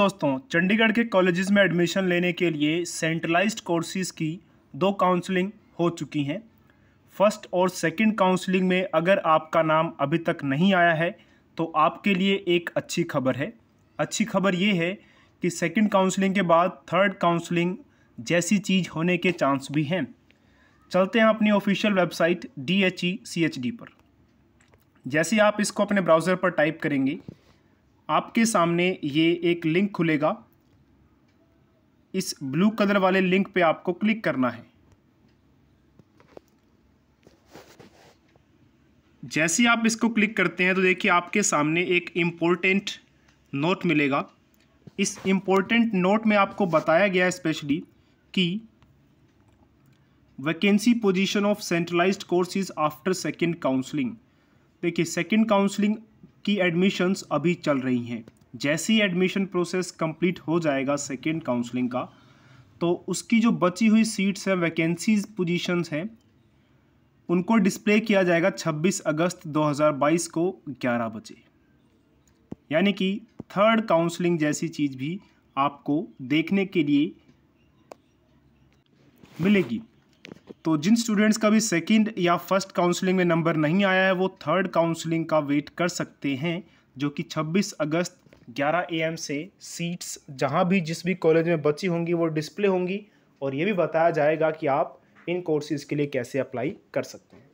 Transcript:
दोस्तों चंडीगढ़ के कॉलेजेस में एडमिशन लेने के लिए सेंट्रलाइज्ड कोर्सेज की दो काउंसलिंग हो चुकी हैं फर्स्ट और सेकंड काउंसलिंग में अगर आपका नाम अभी तक नहीं आया है तो आपके लिए एक अच्छी खबर है अच्छी खबर ये है कि सेकंड काउंसलिंग के बाद थर्ड काउंसलिंग जैसी चीज़ होने के चांस भी हैं चलते हैं अपनी official website D H E C H D पर जैसे आप इसको अपने ब्राउज़र पर टाइप करेंगे आपके सामने ये एक लिंक खुलेगा इस ब्लू कलर वाले लिंक पे आपको क्लिक करना है जैसे आप इसको क्लिक करते हैं तो देखिए आपके सामने एक इम्पोर्टेंट नोट मिलेगा इस इम्पोर्टेंट नोट में आपको बताया गया स्पेशली कि vacancy position of centralised courses after second counselling देखिए सेकंड काउंसलिंग की एडमिशन्स अभी चल रही हैं जैसी एडमिशन प्रोसेस कंप्लीट हो जाएगा सेकेंड काउंसलिंग का तो उसकी जो बची हुई सीट्स हैं वैकेंसीज पोजीशंस हैं उनको डिस्प्ले किया जाएगा 26 अगस्त 2022 को 11 बजे यानी कि थर्ड काउंसलिंग जैसी चीज़ भी आपको देखने के लिए मिलेगी तो जिन स्टूडेंट्स का भी सेकंड या फर्स्ट काउंसलिंग में नंबर नहीं आया है वो थर्ड काउंसलिंग का वेट कर सकते हैं जो कि 26 अगस्त 11 एम से सीट्स जहां भी जिस भी कॉलेज में बची होंगी वो डिस्प्ले होंगी और ये भी बताया जाएगा कि आप इन कोर्सेज़ के लिए कैसे अप्लाई कर सकते हैं